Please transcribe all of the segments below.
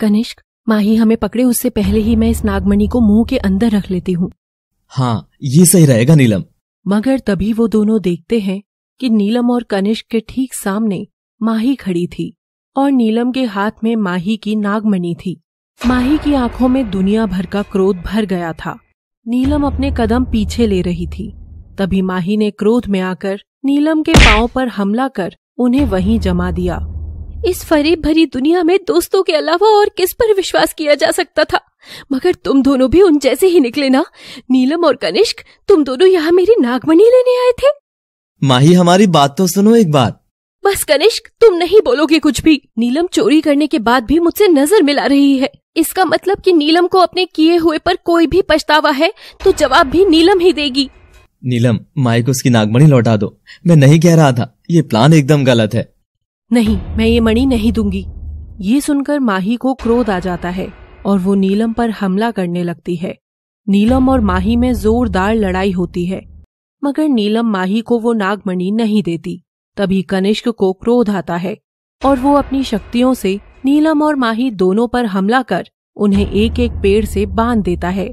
कनिष्क माही हमें पकड़े उससे पहले ही मैं इस नागमणि को मुंह के अंदर रख लेती हूँ हाँ ये सही रहेगा नीलम मगर तभी वो दोनों देखते हैं कि नीलम और कनिष्क के ठीक सामने माही खड़ी थी और नीलम के हाथ में माही की नागमणि थी माही की आंखों में दुनिया भर का क्रोध भर गया था नीलम अपने कदम पीछे ले रही थी तभी माही ने क्रोध में आकर नीलम के पांव पर हमला कर उन्हें वहीं जमा दिया इस फरेब भरी दुनिया में दोस्तों के अलावा और किस पर विश्वास किया जा सकता था मगर तुम दोनों भी उन जैसे ही निकले ना नीलम और कनिष्क तुम दोनों यहाँ मेरी नागमणी लेने आए थे माही हमारी बात तो सुनो एक बार बस कनिष्क तुम नहीं बोलोगे कुछ भी नीलम चोरी करने के बाद भी मुझसे नजर मिला रही है इसका मतलब कि नीलम को अपने किए हुए पर कोई भी पछतावा है तो जवाब भी नीलम ही देगी नीलम माई को उसकी नागमणी लौटा दो मैं नहीं कह रहा था ये प्लान एकदम गलत है नहीं मैं ये मणि नहीं दूंगी ये सुनकर माही को क्रोध आ जाता है और वो नीलम पर हमला करने लगती है नीलम और माही में जोरदार लड़ाई होती है मगर नीलम माही को वो नागमणि नहीं देती तभी कनिष्क को क्रोध आता है और वो अपनी शक्तियों से नीलम और माही दोनों पर हमला कर उन्हें एक एक पेड़ से बांध देता है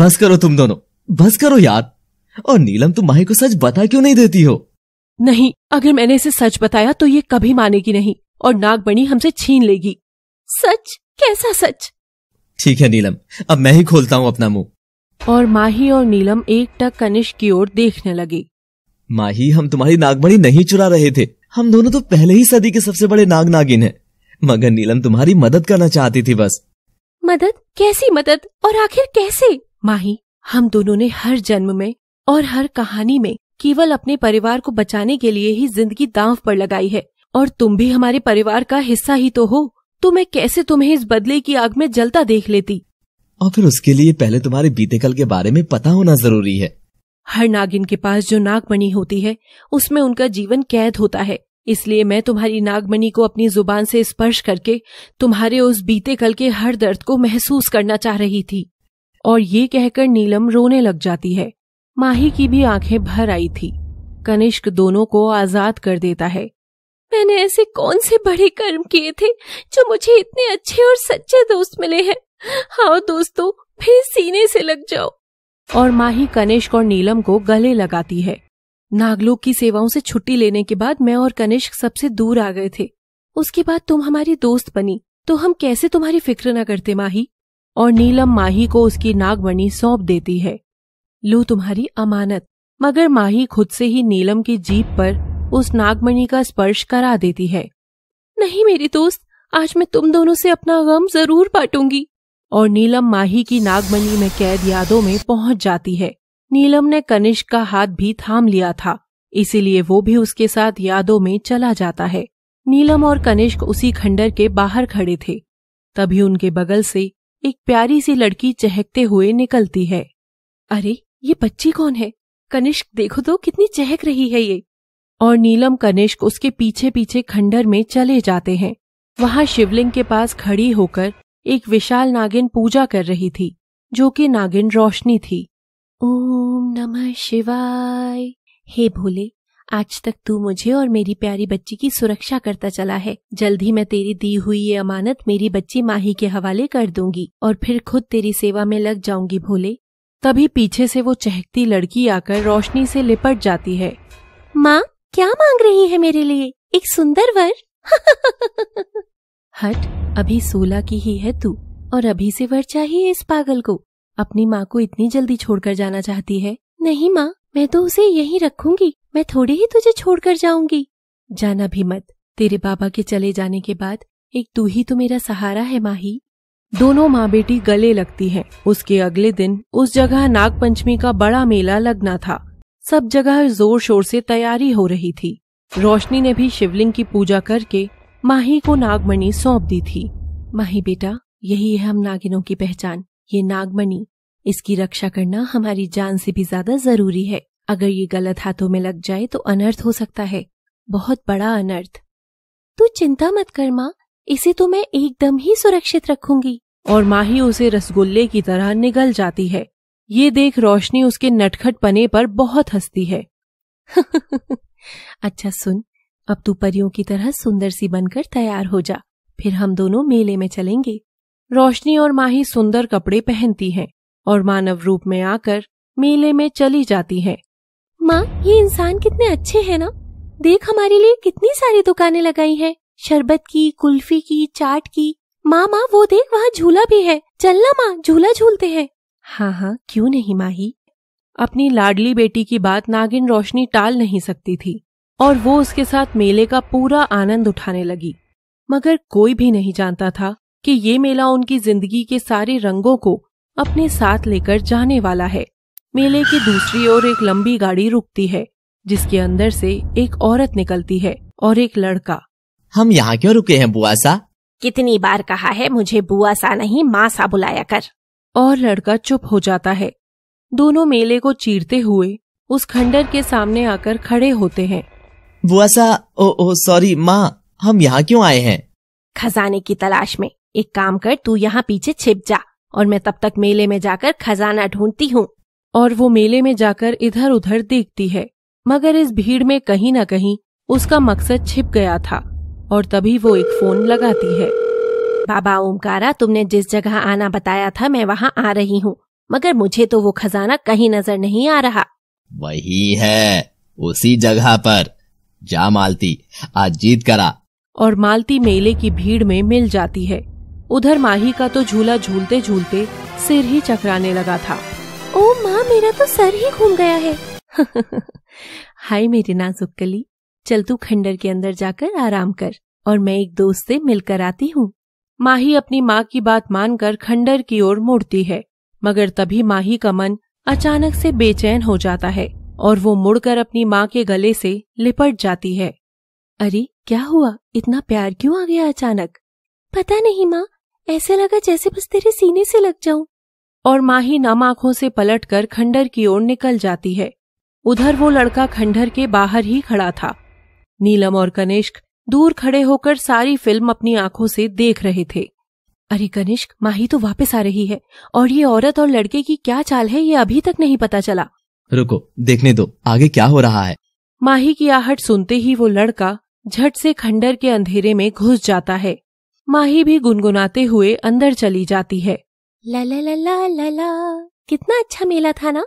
बस करो तुम दोनों बस करो यार और नीलम तुम माही को सच बता क्यों नहीं देती हो नहीं अगर मैंने इसे सच बताया तो ये कभी मानेगी नहीं और नागमणी हमसे छीन लेगी सच कैसा सच ठीक है नीलम अब मैं ही खोलता हूँ अपना मुंह और माही और नीलम एक टक कनिष्क की ओर देखने लगे माही हम तुम्हारी नागमणी नहीं चुरा रहे थे हम दोनों तो पहले ही सदी के सबसे बड़े नाग नागिन है मगर नीलम तुम्हारी मदद करना चाहती थी बस मदद कैसी मदद और आखिर कैसे माही हम दोनों ने हर जन्म में और हर कहानी में केवल अपने परिवार को बचाने के लिए ही जिंदगी दांव पर लगाई है और तुम भी हमारे परिवार का हिस्सा ही तो हो तो मैं कैसे तुम्हें इस बदले की आग में जलता देख लेती और फिर उसके लिए पहले तुम्हारे बीते कल के बारे में पता होना जरूरी है हर नागिन के पास जो नागमणि होती है उसमें उनका जीवन कैद होता है इसलिए मैं तुम्हारी नागमणि को अपनी जुबान से स्पर्श करके तुम्हारे उस बीते कल के हर दर्द को महसूस करना चाह रही थी और ये कहकर नीलम रोने लग जाती है माही की भी आंखें भर आई थी कनिष्क दोनों को आजाद कर देता है मैंने ऐसे कौन से बड़े कर्म किए थे जो मुझे इतने अच्छे और सच्चे दोस्त मिले हैं आओ हाँ दोस्तों फिर सीने से लग जाओ और माही कनिष्क और नीलम को गले लगाती है नागलोक की सेवाओं से छुट्टी लेने के बाद मैं और कनिष्क सबसे दूर आ गए थे उसके बाद तुम हमारी दोस्त बनी तो हम कैसे तुम्हारी फिक्र न करते माही और नीलम माही को उसकी नागमणि सौंप देती है लो तुम्हारी अमानत मगर माही खुद से ही नीलम की जीप पर उस नागमणि का स्पर्श करा देती है नहीं मेरी दोस्त आज मैं तुम दोनों से अपना गम जरूर बांटूंगी और नीलम माही की नागमणि में कैद यादों में पहुंच जाती है नीलम ने कनिष्क का हाथ भी थाम लिया था इसीलिए वो भी उसके साथ यादों में चला जाता है नीलम और कनिष्क उसी खंडर के बाहर खड़े थे तभी उनके बगल से एक प्यारी सी लड़की चहकते हुए निकलती है अरे ये बच्ची कौन है कनिष्क देखो तो कितनी चहक रही है ये और नीलम कनिष्क उसके पीछे पीछे खंडर में चले जाते हैं वहां शिवलिंग के पास खड़ी होकर एक विशाल नागिन पूजा कर रही थी जो कि नागिन रोशनी थी ओम नमः शिवाय हे भोले आज तक तू मुझे और मेरी प्यारी बच्ची की सुरक्षा करता चला है जल्द ही मैं तेरी दी हुई ये अमानत मेरी बच्ची माही के हवाले कर दूंगी और फिर खुद तेरी सेवा में लग जाऊंगी भोले तभी पीछे से वो चहकती लड़की आकर रोशनी से लिपट जाती है माँ क्या मांग रही है मेरे लिए एक सुंदर वर हट अभी सोलह की ही है तू और अभी से वर चाहिए इस पागल को अपनी माँ को इतनी जल्दी छोड़कर जाना चाहती है नहीं माँ मैं तो उसे यहीं रखूंगी मैं थोड़ी ही तुझे छोड़कर जाऊंगी जाना भी मत तेरे बाबा के चले जाने के बाद एक तू ही तो मेरा सहारा है माही दोनों माँ बेटी गले लगती हैं। उसके अगले दिन उस जगह नागपंचमी का बड़ा मेला लगना था सब जगह जोर शोर से तैयारी हो रही थी रोशनी ने भी शिवलिंग की पूजा करके माही को नागमणि सौंप दी थी माही बेटा यही है हम नागिनों की पहचान ये नागमणि इसकी रक्षा करना हमारी जान से भी ज्यादा जरूरी है अगर ये गलत हाथों में लग जाए तो अनर्थ हो सकता है बहुत बड़ा अनर्थ तू चिंता मत कर माँ इसे तो मैं एकदम ही सुरक्षित रखूंगी और माही उसे रसगुल्ले की तरह निगल जाती है ये देख रोशनी उसके नटखट पने पर बहुत हंसती है अच्छा सुन अब तू परियों की तरह सुंदर सी बनकर तैयार हो जा फिर हम दोनों मेले में चलेंगे रोशनी और माही सुंदर कपड़े पहनती हैं और मानव रूप में आकर मेले में चली जाती है माँ ये इंसान कितने अच्छे हैं ना देख हमारे लिए कितनी सारी दुकानें लगाई हैं शरबत की कुल्फी की चाट की माँ माँ वो देख वहाँ झूला भी है चलना माँ झूला झूलते हैं हाँ हाँ क्यों नहीं माही अपनी लाडली बेटी की बात नागिन रोशनी टाल नहीं सकती थी और वो उसके साथ मेले का पूरा आनंद उठाने लगी मगर कोई भी नहीं जानता था कि ये मेला उनकी जिंदगी के सारे रंगों को अपने साथ लेकर जाने वाला है मेले की दूसरी ओर एक लंबी गाड़ी रुकती है जिसके अंदर से एक औरत निकलती है और एक लड़का हम यहाँ क्यों रुके हैं बुआ सा कितनी बार कहा है मुझे बुआ सा नहीं माँ सा बुलाया कर और लड़का चुप हो जाता है दोनों मेले को चीरते हुए उस खंडर के सामने आकर खड़े होते हैं बुआ सा ओ ओ सॉरी माँ हम यहाँ क्यों आए हैं खजाने की तलाश में एक काम कर तू यहाँ पीछे छिप जा और मैं तब तक मेले में जाकर खजाना ढूंढती हूँ और वो मेले में जाकर इधर उधर देखती है मगर इस भीड़ में कहीं न कहीं उसका मकसद छिप गया था और तभी वो एक फोन लगाती है बाबा ओमकारा तुमने जिस जगह आना बताया था मैं वहाँ आ रही हूँ मगर मुझे तो वो खजाना कहीं नजर नहीं आ रहा वही है उसी जगह पर जा मालती आज जीत करा और मालती मेले की भीड़ में मिल जाती है उधर माही का तो झूला झूलते झूलते सिर ही चकराने लगा था ओ माँ मेरा तो सर ही घूम गया है हाय मेरी नाजुक कली चल तू खंडर के अंदर जाकर आराम कर और मैं एक दोस्त से मिलकर आती हूँ माही अपनी माँ की बात मानकर खंडर की ओर मुड़ती है मगर तभी माही का मन अचानक से बेचैन हो जाता है और वो मुड़कर अपनी माँ के गले से लिपट जाती है अरे क्या हुआ इतना प्यार क्यों आ गया अचानक पता नहीं माँ ऐसा लगा जैसे बस तेरे सीने से लग जाऊं और माही नम आंखों से पलटकर खंडर की ओर निकल जाती है उधर वो लड़का खंडर के बाहर ही खड़ा था नीलम और कनिष्क दूर खड़े होकर सारी फिल्म अपनी आंखों से देख रहे थे अरे कनिष्क माही तो वापस आ रही है और ये औरत और लड़के की क्या चाल है ये अभी तक नहीं पता चला रुको देखने दो आगे क्या हो रहा है माही की आहट सुनते ही वो लड़का झट से खंडर के अंधेरे में घुस जाता है माही भी गुनगुनाते हुए अंदर चली जाती है लला लला लला कितना अच्छा मेला था ना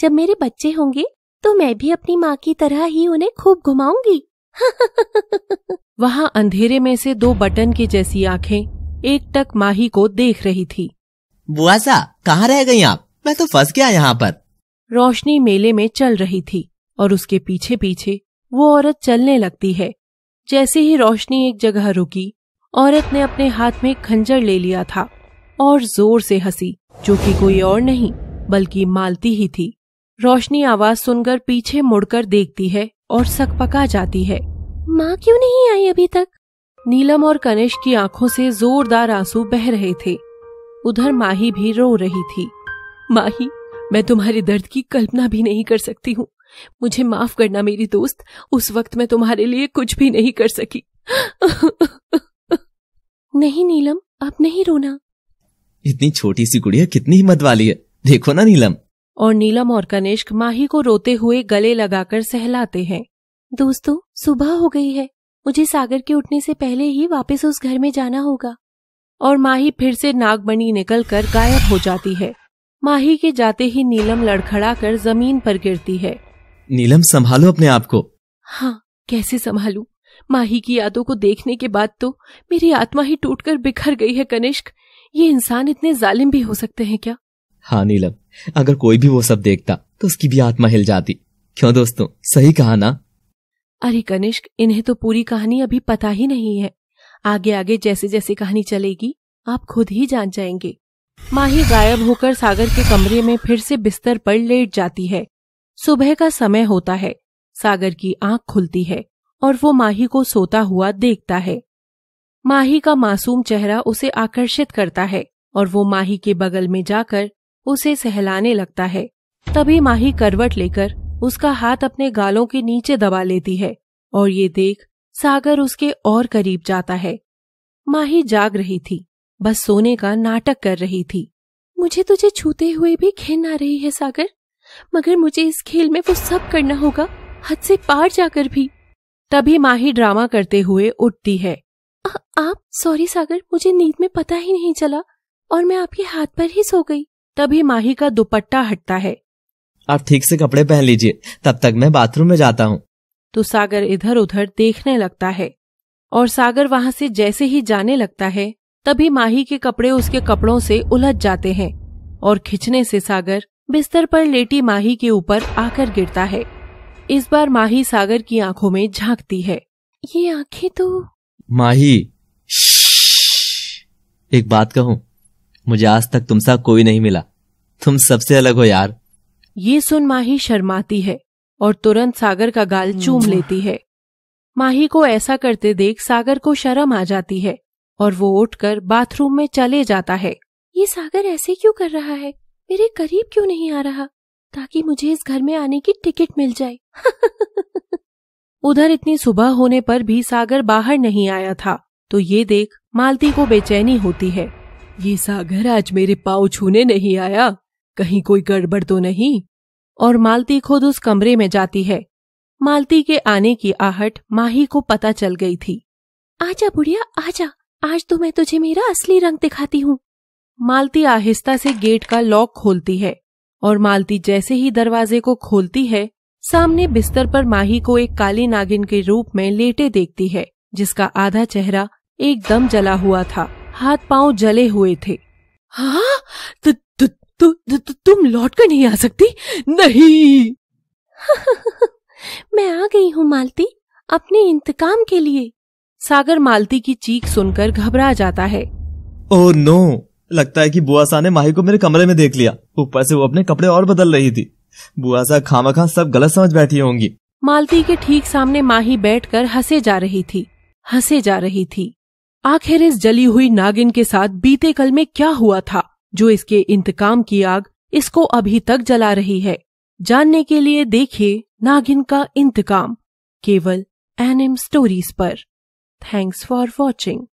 जब मेरे बच्चे होंगे तो मैं भी अपनी माँ की तरह ही उन्हें खूब घुमाऊंगी वहाँ अंधेरे में से दो बटन की जैसी आंखें एक टक माही को देख रही थी बुआ सा कहाँ रह गई आप मैं तो फंस गया यहाँ पर रोशनी मेले में चल रही थी और उसके पीछे पीछे वो औरत चलने लगती है जैसे ही रोशनी एक जगह रुकी औरत ने अपने हाथ में खंजर ले लिया था और जोर से हंसी जो कि कोई और नहीं बल्कि मालती ही थी रोशनी आवाज सुनकर पीछे मुड़कर देखती है और सकपका जाती है माँ क्यों नहीं आई अभी तक नीलम और कनिष की आंखों से जोरदार आंसू बह रहे थे उधर माही भी रो रही थी माही मैं तुम्हारे दर्द की कल्पना भी नहीं कर सकती हूँ मुझे माफ करना मेरी दोस्त उस वक्त मैं तुम्हारे लिए कुछ भी नहीं कर सकी नहीं नीलम अब नहीं रोना इतनी छोटी सी गुड़िया कितनी हिम्मत वाली है देखो ना नीलम और नीलम और कनिष्क माही को रोते हुए गले लगाकर सहलाते हैं दोस्तों सुबह हो गई है मुझे सागर के उठने से पहले ही वापस उस घर में जाना होगा और माही फिर से निकल निकलकर गायब हो जाती है माही के जाते ही नीलम लड़खड़ा कर जमीन पर गिरती है नीलम संभालो अपने आप को हाँ कैसे संभालू माही की यादों को देखने के बाद तो मेरी आत्मा ही टूटकर बिखर गई है कनिष्क ये इंसान इतने जालिम भी हो सकते हैं क्या हाँ नीलम अगर कोई भी वो सब देखता तो उसकी भी आत्मा हिल जाती क्यों दोस्तों सही कहा ना अरे कनिष्क इन्हें तो पूरी कहानी अभी पता ही नहीं है आगे आगे जैसे जैसे कहानी चलेगी आप खुद ही जान जाएंगे माही गायब होकर सागर के कमरे में फिर से बिस्तर पर लेट जाती है सुबह का समय होता है सागर की आंख खुलती है और वो माही को सोता हुआ देखता है माही का मासूम चेहरा उसे आकर्षित करता है और वो माही के बगल में जाकर उसे सहलाने लगता है तभी माही करवट लेकर उसका हाथ अपने गालों के नीचे दबा लेती है और ये देख सागर उसके और करीब जाता है माही जाग रही थी बस सोने का नाटक कर रही थी मुझे तुझे छूते हुए भी खेन आ रही है सागर मगर मुझे इस खेल में वो सब करना होगा हद से पार जाकर भी तभी माही ड्रामा करते हुए उठती है आ, आप सॉरी सागर मुझे नींद में पता ही नहीं चला और मैं आपके हाथ पर ही सो गई तभी माही का दुपट्टा हटता है आप ठीक से कपड़े पहन लीजिए तब तक मैं बाथरूम में जाता हूँ तो सागर इधर उधर देखने लगता है और सागर वहाँ से जैसे ही जाने लगता है तभी माही के कपड़े उसके कपड़ों से उलझ जाते हैं और खिंचने से सागर बिस्तर पर लेटी माही के ऊपर आकर गिरता है इस बार माही सागर की आंखों में झांकती है ये आंखें तो माही एक बात कहूँ मुझे आज तक तुम सा कोई नहीं मिला तुम सबसे अलग हो यार ये सुन माही शर्माती है और तुरंत सागर का गाल चूम hmm. लेती है माही को ऐसा करते देख सागर को शर्म आ जाती है और वो उठकर बाथरूम में चले जाता है ये सागर ऐसे क्यों कर रहा है मेरे करीब क्यों नहीं आ रहा ताकि मुझे इस घर में आने की टिकट मिल जाए उधर इतनी सुबह होने पर भी सागर बाहर नहीं आया था तो ये देख मालती को बेचैनी होती है ये सागर आज मेरे पाँव छूने नहीं आया कहीं कोई गड़बड़ तो नहीं और मालती खुद उस कमरे में जाती है मालती के आने की आहट माही को पता चल गई थी आजा बुढ़िया आजा आज तो मैं तुझे मेरा असली रंग दिखाती हूँ मालती आहिस्ता से गेट का लॉक खोलती है और मालती जैसे ही दरवाजे को खोलती है सामने बिस्तर पर माही को एक काली नागिन के रूप में लेटे देखती है जिसका आधा चेहरा एकदम जला हुआ था हाथ पांव जले हुए थे हाँ तु, तु, तु, तु, तुम लौट कर नहीं आ सकती नहीं मैं आ गई हूँ मालती अपने इंतकाम के लिए सागर मालती की चीख सुनकर घबरा जाता है oh, नो लगता है कि बुआसा ने माही को मेरे कमरे में देख लिया ऊपर से वो अपने कपड़े और बदल रही थी बुआसा खा सब गलत समझ बैठी होंगी मालती के ठीक सामने माही बैठकर हंसे जा रही थी हंसे जा रही थी आखिर इस जली हुई नागिन के साथ बीते कल में क्या हुआ था जो इसके इंतकाम की आग इसको अभी तक जला रही है जानने के लिए देखिए नागिन का इंतकाम केवल एनिम स्टोरीज पर थैंक्स फॉर वॉचिंग